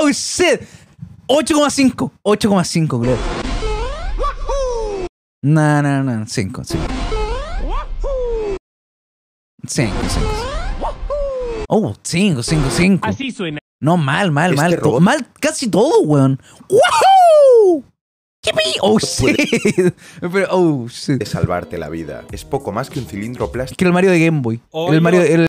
Oh shit. 8,5. 8,5, cinco, No, no, no. 5, 5. 5, 5. Oh, 5, 5, 5. Así suena. No, mal, mal, ¿Este mal. Mal casi todo, weón. ¡Woohoo! ¡Oh, sí! oh, sí. De salvarte la vida. Es poco más que un cilindro plástico. Es que el Mario de Game Boy. el Mario, el,